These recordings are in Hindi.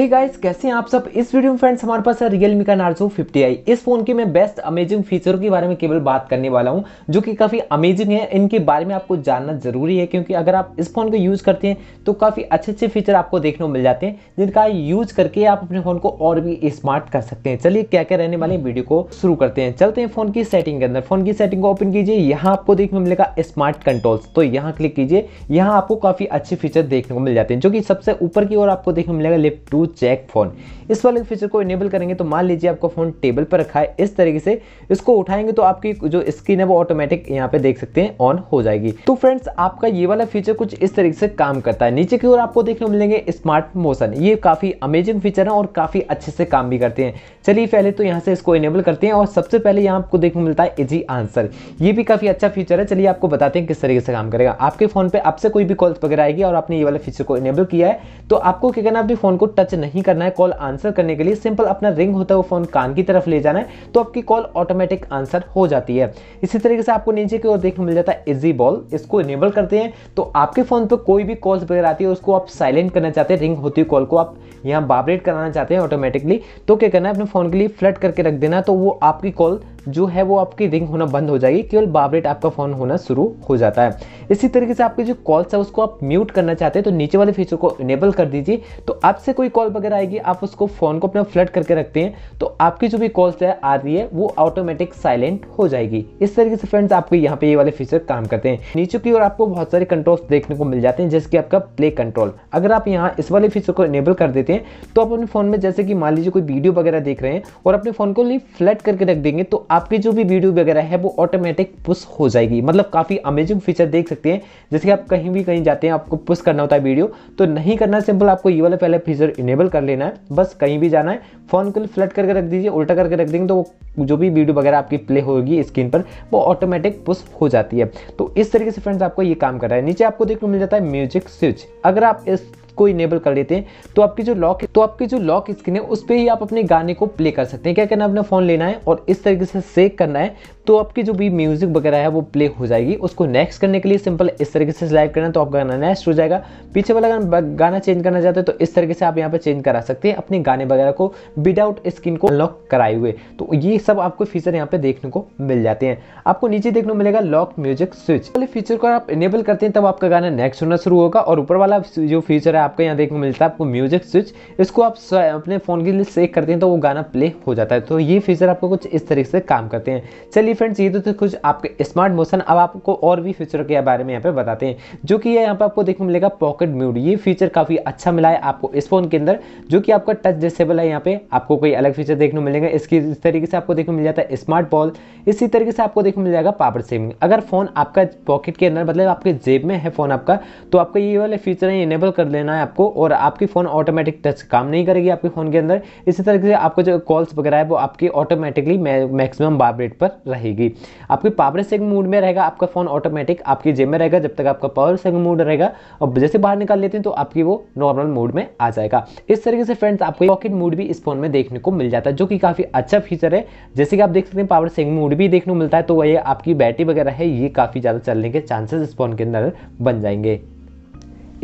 हे hey गाइस कैसे हैं आप सब इस वीडियो में फ्रेंड्स हमारे पास है रियलमी का नार्जो 50i इस फोन के मैं बेस्ट अमेजिंग फीचर के बारे में केवल बात करने वाला हूं जो कि काफ़ी अमेजिंग है इनके बारे में आपको जानना जरूरी है क्योंकि अगर आप इस फोन को यूज़ करते हैं तो काफ़ी अच्छे अच्छे फीचर आपको देखने को मिल जाते हैं जिनका यूज करके आप अपने फ़ोन को और भी स्मार्ट कर सकते हैं चलिए क्या क्या रहने वाले वीडियो को शुरू करते हैं चलते हैं फ़ोन की सेटिंग के अंदर फ़ोन की सेटिंग को ओपन कीजिए यहाँ आपको देखने को मिलेगा स्मार्ट कंट्रोल्स तो यहाँ क्लिक कीजिए यहाँ आपको काफ़ी अच्छे फीचर देखने को मिल जाते हैं जो कि सबसे ऊपर की ओर आपको देखने को मिलेगा लेफ्ट टू चेक फोन इस वाले फीचर को इनेबल करेंगे तो मान लीजिए आपका फोन टेबल पर रखा है इस तरीके से इसको उठाएंगे तो आपकी जो स्क्रीन है वो ऑटोमेटिक यहाँ पे देख सकते हैं ऑन हो जाएगी तो फ्रेंड्स आपका ये वाला फीचर कुछ इस तरीके से काम करता है नीचे की ओर आपको देखने को मिलेंगे स्मार्ट मोशन ये काफी अमेजिंग फीचर है और काफी अच्छे से काम भी करते हैं चलिए पहले तो यहाँ से इसको इनेबल करते हैं और सबसे पहले यहाँ आपको देखने को मिलता है इजी आंसर ये भी काफी अच्छा फीचर है चलिए आपको बताते हैं किस तरीके से काम करेगा आपके फोन पे आपसे कोई भी कॉल्स वगैरह आएगी और आपने ये वाला फीचर को इनेबल किया है तो आपको क्या करना अपने फोन को टच टच नहीं करना है कॉल आंसर करने के लिए सिंपल अपना रिंग होता है वो फ़ोन कान की तरफ ले जाना है तो आपकी कॉल ऑटोमेटिक आंसर हो जाती है इसी तरीके से आपको नीचे की ओर देखने मिल जाता है इजी बॉल इसको इनेबल करते हैं तो आपके फ़ोन पर कोई भी कॉल्स वगैरह आती है उसको आप साइलेंट करना चाहते हैं रिंग होती कॉल को आप यहाँ बाबरेट कराना चाहते हैं ऑटोमेटिकली तो क्या करना है अपने फ़ोन के लिए फ्लट करके रख देना तो वो आपकी कॉल जो है वो आपकी रिंग होना बंद हो जाएगी केवल बाबरेट आपका फ़ोन होना शुरू हो जाता है इसी तरीके से आपके जो कॉल्स है उसको आप म्यूट करना चाहते हैं तो नीचे वाले फीचर को इनेबल कर दीजिए तो आपसे कोई कॉल वगैरह आएगी आप उसको फ़ोन को अपना फ्लट करके रखते हैं तो आपकी जो भी कॉल्स है आ रही है वो ऑटोमेटिक साइलेंट हो जाएगी इस तरीके से फ्रेंड्स आपके यहाँ पे ये वाले फीचर काम करते हैं नीचे की ओर आपको बहुत सारे कंट्रोल्स देखने को मिल जाते हैं जैसे कि आपका प्ले कंट्रोल अगर आप यहाँ इस वाले फीचर को इनेबल कर देते हैं तो आप अपने फ़ोन में जैसे कि मान लीजिए कोई वीडियो वगैरह देख रहे हैं और अपने फ़ोन को फ्लट करके रख देंगे तो आपके जो भी वीडियो वगैरह है वो ऑटोमेटिक पुश हो जाएगी मतलब काफ़ी अमेजिंग फीचर देख सकते हैं जैसे कि आप कहीं भी कहीं जाते हैं आपको पुश करना होता है वीडियो तो नहीं करना सिंपल आपको ये वाला पहले फीचर इनेबल कर लेना है बस कहीं भी जाना है फ़ोन को फ्लट करके रख दीजिए उल्टा करके रख देंगे तो जो भी वीडियो वगैरह आपकी प्ले होगी स्क्रीन पर वो ऑटोमेटिक पुश हो जाती है तो इस तरीके से फ्रेंड्स आपको ये काम कर रहा है नीचे आपको देखने मिल जाता है म्यूजिक स्विच अगर आप इस को इनेबल कर लेते हैं तो आपकी जो लॉक तो आपकी जो लॉक स्क्रीन है उस पर ही आप अपने गाने को प्ले कर सकते हैं क्या करना अपना फ़ोन लेना है और इस तरीके से सेक करना है तो आपकी जो भी म्यूज़िक वगैरह है वो प्ले हो जाएगी उसको नेक्स्ट करने के लिए सिंपल इस तरीके से सिलेक्ट करना तो आपका गाना नेक्स्ट हो जाएगा पीछे वाला गाना गाना चेंज करना चाहते हैं तो इस तरीके से आप यहाँ पर चेंज करा सकते हैं अपने गाने वगैरह को विदाउट स्क्रीन को लॉक कराए हुए तो ये सब आपको फीचर यहाँ पे देखने को मिल जाते हैं आपको नीचे देखने को मिलेगा लॉक म्यूजिक स्विच वाले फीचर को आप इनेबल करते हैं तब आपका गाना नेक्स्ट होना शुरू होगा और ऊपर वाला जो फीचर है आपका यहाँ देखने को मिलता है आपको म्यूजिक स्विच इसको आप अपने फ़ोन के लिए सेक करते हैं तो वो गाना प्ले हो जाता है तो ये फीचर आपको कुछ इस तरीके से काम करते हैं चलिए फ्रेंड्स ये तो थे कुछ आपके स्मार्ट मोशन अब आपको और भी फीचर के बारे में यहाँ पे बताते हैं जो कि यहाँ पे आपको देखने मिलेगा पॉकेट म्यूड ये फीचर काफ़ी अच्छा मिला है आपको इस फोन के अंदर जो कि आपका टच डिसेबल है यहाँ पे आपको कोई अलग फीचर देखने मिलेगा इसकी इस तरीके से आपको देखने मिल जाता है स्मार्ट बॉल इसी तरीके से आपको देखने मिल जाएगा पावर सेविंग अगर फोन आपका पॉकेट के अंदर मतलब आपके जेब में है फोन आपका तो आपका ये वाले फीचर है इनेबल कर लेना है आपको और आपकी फ़ोन ऑटोमेटिक टच काम नहीं करेगी आपके फ़ोन के अंदर इसी तरीके से आपको जो कॉल्स वगैरह है वो आपकी ऑटोमेटिकली मैक्सिमम बाबरेट रेट पर रहे रहेगी आपके पावर सेविंग मूड में रहेगा आपका फ़ोन ऑटोमेटिक आपकी जेब में रहेगा जब तक आपका पावर सेविंग मूड रहेगा और जैसे बाहर निकाल लेते हैं तो आपकी वो नॉर्मल मूड में आ जाएगा इस तरीके से फ्रेंड्स आपको पॉकेट मूड भी इस फोन में देखने को मिल जाता है जो कि काफ़ी अच्छा फीचर है जैसे कि आप देख सकते हैं पावर सेविंग मूड भी देखने को मिलता है तो वही आपकी बैटरी वगैरह है ये काफ़ी ज़्यादा चलने के चांसेस इस फोन के अंदर बन जाएंगे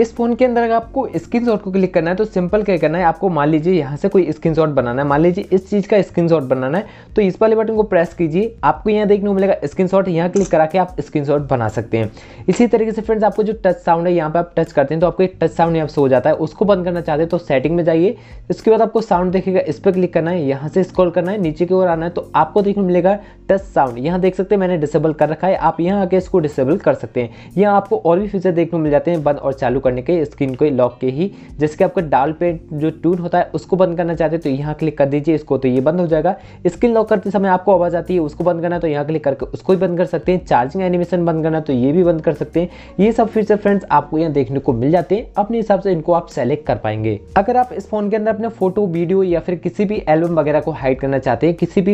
इस फोन के अंदर अगर आपको स्क्रीन को क्लिक करना है तो सिंपल क्या करना है आपको मान लीजिए यहाँ से कोई स्क्रीन बनाना है मान लीजिए इस चीज़ का स्क्रीन बनाना है तो इस वाले बटन को प्रेस कीजिए आपको यहाँ देखने को मिलेगा स्क्रीन शॉट यहाँ क्लिक करा के आप स्क्रीन बना सकते हैं इसी तरीके से फ्रेंड्स आपको जो टच साउंड है यहाँ पर आप टच करते हैं तो आपको एक टच साउंड यहाँ से हो जाता है उसको बंद करना चाहते हैं तो सेटिंग में जाइए इसके बाद आपको साउंड देखेगा इस पर क्लिक करना है यहाँ से स्क्रॉल करना है नीचे की ओर आना है तो आपको देखने को मिलेगा टच साउंड यहाँ देख सकते हैं मैंने डिसेबल कर रखा है आप यहाँ आके इसको डिसेबल कर सकते हैं यहाँ आपको और भी फीचर देखने को मिल जाते हैं बंद और चालू करने के स्क्रीन को लॉक के ही जैसे कि आपका डाल पे जो ट्यून होता है उसको बंद करना चाहते हैं तो यहाँ क्लिक कर दीजिए इसको तो ये बंद हो जाएगा स्क्रीन लॉक करते समय आपको आवाज़ आती है उसको बंद करना तो यहाँ क्लिक करके उसको भी बंद कर सकते हैं चार्जिंग एनिमेशन बंद करना तो ये भी बंद कर सकते हैं ये सब फीचर फ्रेंड्स आपको यहाँ देखने को मिल जाते हैं अपने हिसाब से इनको आप सेलेक्ट कर पाएंगे अगर आप इस फोन के अंदर अपने फोटो वीडियो या फिर किसी भी एल्बम वगैरह को हाइड करना चाहते हैं किसी भी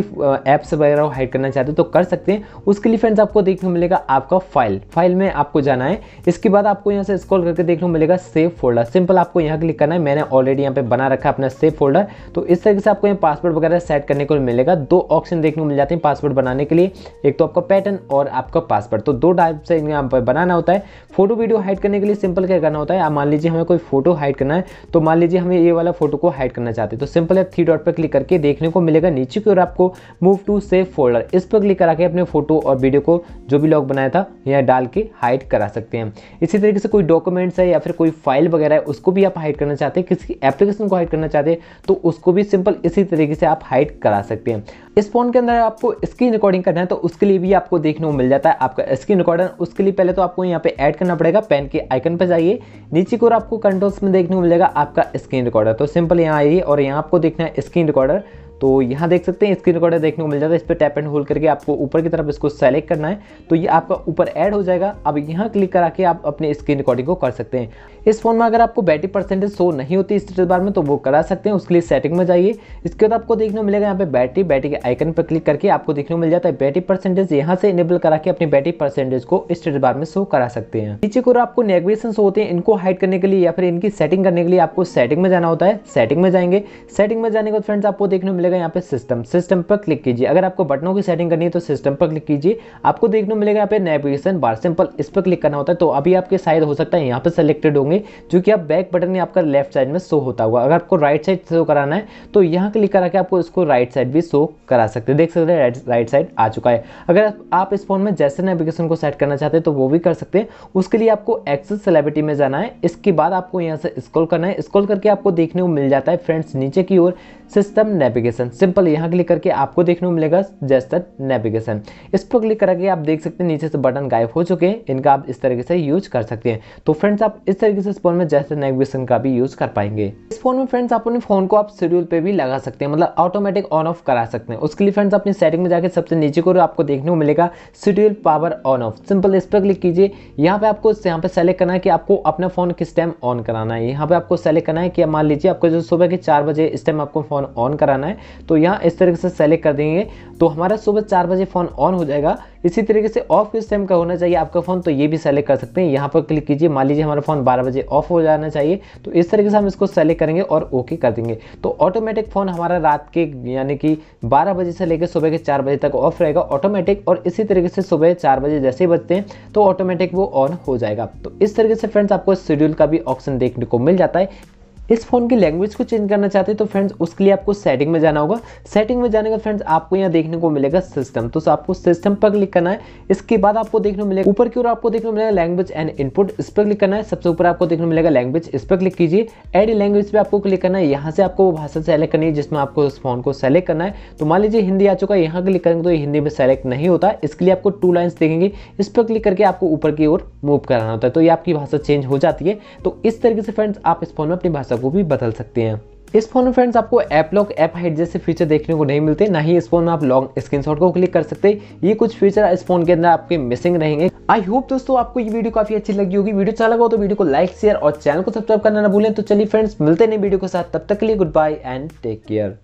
एप्स वगैरह को हाइड करना करना चाहते हो तो कर सकते हैं उसके लिए फ्रेंड्स आपको देखने को मिलेगा आपका फाइल फाइल में आपको जाना है इसके बाद आपको यहाँ से स्क्रॉल करके देखने को मिलेगा सेव फोल्डर सिंपल आपको यहाँ क्लिक करना है मैंने ऑलरेडी यहाँ पे बना रखा है अपना सेव फोल्डर तो इस तरीके से आपको यहाँ पासवर्ड वगैरह सेट करने को मिलेगा दो ऑप्शन देखने को मिल जाते हैं पासवर्ड बनाने के लिए एक तो आपका पैटर्न और आपका पासवर्ड तो दो टाइप से यहाँ पर बनाना होता है फोटो वीडियो हाइड करने के लिए सिंपल क्या करना होता है आप मान लीजिए हमें कोई फोटो हाइड करना है तो मान लीजिए हमें ये वाला फोटो को हाइड करना चाहते हैं तो सिंपल है थ्री डॉट पर क्लिक करके देखने को मिलेगा नीचे की ओर आपको मूव टू सेव फोल्डर इस पर क्लिक करा के अपने फोटो और वीडियो को जो भी लॉग बनाया था यहाँ डाल के हाइड करा सकते हैं इसी तरीके से कोई डॉक्यूमेंट्स है या फिर कोई फाइल वगैरह है उसको भी आप हाइड करना चाहते हैं किसी एप्लीकेशन को हाइड करना चाहते हैं तो उसको भी सिंपल इसी तरीके से आप हाइड करा सकते हैं इस फोन के अंदर आपको स्क्रीन रिकॉर्डिंग करना है तो उसके लिए भी आपको देखने को मिल जाता है आपका स्क्रीन रिकॉर्डर उसके लिए पहले तो आपको यहाँ पे ऐड करना पड़ेगा पेन के आइकन पर जाइए नीचे को आपको कंट्रोल्स में देखने को मिलेगा आपका स्क्रीन रिकॉर्डर तो सिंपल यहाँ आइए और यहाँ आपको देखना है स्क्रीन रिकॉर्डर तो यहाँ देख सकते हैं स्क्रीन रिकॉर्डर देखने को मिल जाता है इस पर टैप एंड होल्ड करके आपको ऊपर की तरफ इसको सेलेक्ट करना है तो ये आपका ऊपर ऐड हो जाएगा अब यहाँ क्लिक करा के आप अपने स्क्रीन रिकॉर्डिंग को कर सकते हैं इस फोन में अगर आपको बैटरी परसेंटेज शो नहीं होती स्टेटस बार में तो वो करा सकते हैं उसके लिए सेटिंग में जाइए इसके बाद आपको देखने को मिलेगा यहाँ पे बैटरी बैटरी के आइकन पर क्लिक करके आपको देखने को मिल जाता है बैटरी परसेंटेज यहाँ से इनेबल करा के अपनी बैटरी परसेंटेज को स्टेटस बार में शो करा सकते हैं नीचे को आपको नेगवेशन होते हैं इनको हाइड करने के लिए या फिर इनकी सेटिंग करने के लिए आपको सेटिंग में जाना होता है सेटिंग में जाएंगे सेटिंग में जाने के बाद फ्रेंड्स आपको देखने को मिलेगा मिलेगा यहाँ पे सिस्टम सिस्टम पर क्लिक कीजिए अगर आपको बटनों की सेटिंग करनी है तो सिस्टम पर क्लिक कीजिए आपको देखने को मिलेगा यहाँ पे नेविगेशन बार सिंपल इस पर क्लिक करना होता है तो अभी आपके साइड हो सकता है यहाँ पे सेलेक्टेड होंगे जो कि आप बैक बटन या आपका लेफ्ट साइड में शो होता हुआ अगर आपको राइट साइड शो कराना है तो यहाँ क्लिक करा के आपको इसको राइट साइड भी शो करा सकते देख सकते हैं राइट साइड आ चुका है अगर आप इस फोन में जैसे नेविगेशन को सेट करना चाहते हैं तो वो भी कर सकते हैं उसके लिए आपको एक्सेस सेलेब्रिटी में जाना है इसके बाद आपको यहाँ से स्क्रॉल करना है स्क्रॉल करके आपको देखने को मिल जाता है फ्रेंड्स नीचे की ओर सिस्टम नेविगेशन नेविगेशन सिंपल यहाँ क्लिक करके आपको देखने को मिलेगा जैसा नेविगेशन इस पर क्लिक करके आप देख सकते हैं नीचे से बटन गायब हो चुके हैं इनका आप इस तरीके से यूज कर सकते हैं तो फ्रेंड्स आप इस तरीके से इस फोन में जैसा नेविगेशन का भी यूज कर पाएंगे इस फोन में फ्रेंड्स अपने फोन को आप शेड्यूल पे भी लगा सकते हैं मतलब ऑटोमेटिक ऑन ऑफ करा सकते हैं उसके लिए फ्रेंड्स अपनी सेटिंग में जाकर सबसे नीचे को आपको देखने को मिलेगा schedule power on off simple इस पर क्लिक कीजिए यहाँ पे आपको यहाँ पे सेलेक्ट करना है कि आपको अपना फोन किस टाइम ऑन कराना है यहाँ पे आपको सेलेक्ट करना है कि मान लीजिए आपको जो सुबह के चार बजे इस टाइम आपको फोन ऑन कराना है तो यहाँ इस तरीके से सेलेक्ट कर देंगे तो हमारा सुबह चार बजे फ़ोन ऑन हो जाएगा इसी तरीके से ऑफ किस टाइम का होना चाहिए आपका फ़ोन तो ये भी सेलेक्ट कर सकते हैं यहाँ पर क्लिक कीजिए मान लीजिए हमारा फ़ोन बारह बजे ऑफ हो जाना चाहिए तो इस तरीके से हम इसको सेलेक्ट करेंगे और ओके कर देंगे तो ऑटोमेटिक फ़ोन हमारा रात के यानी कि बारह बजे से लेकर सुबह के चार बजे तक ऑफ रहेगा ऑटोमेटिक और इसी तरीके से सुबह चार बजे जैसे ही बजते हैं तो ऑटोमेटिक वो ऑन हो जाएगा तो इस तरीके से फ्रेंड्स आपको शेड्यूल का भी ऑप्शन देखने को मिल जाता है इस फोन की लैंग्वेज को चेंज करना चाहते हैं तो फ्रेंड्स उसके लिए आपको सेटिंग में जाना होगा सेटिंग में जाने का फ्रेंड्स आपको यहाँ देखने को मिलेगा सिस्टम तो आपको सिस्टम पर क्लिक करना है इसके बाद आपको देखने को मिलेगा ऊपर की ओर आपको देखने को मिलेगा लैंग्वेज एंड इनपुट इस पर क्लिक करना है सबसे ऊपर आपको देखने को मिलेगा लैंग्वेज इस पर क्लिक कीजिए एड लैंग्वेज पर आपको क्लिक करना है यहाँ से आपको वो भाषा सेलेक्ट करनी है जिसमें आपको इस फोन को सेलेक्ट करना है तो मान लीजिए हिंदी आ चुका है यहाँ क्लिक करेंगे तो हिंदी में सेलेक्ट नहीं होता इसके लिए आपको टू लाइन्स देखेंगे इस पर क्लिक करके आपको ऊपर की ओर मूव कराना होता है तो ये आपकी भाषा चेंज हो जाती है तो इस तरीके से फ्रेंड्स आप इस फोन में अपनी भाषा रास्ता मतलब को भी बदल सकते हैं इस फोन में फ्रेंड्स आपको ऐप लॉक ऐप हाइट जैसे फीचर देखने को नहीं मिलते ना ही इस फोन में आप लॉन्ग स्क्रीनशॉट को क्लिक कर सकते ये कुछ फीचर इस फोन के अंदर आपके मिसिंग रहेंगे आई होप दोस्तों आपको ये वीडियो काफी अच्छी लगी होगी वीडियो अच्छा लगा हो तो वीडियो को लाइक शेयर और चैनल को सब्सक्राइब करना ना भूलें तो चलिए फ्रेंड्स मिलते नहीं वीडियो के साथ तब तक के लिए goodbye and take care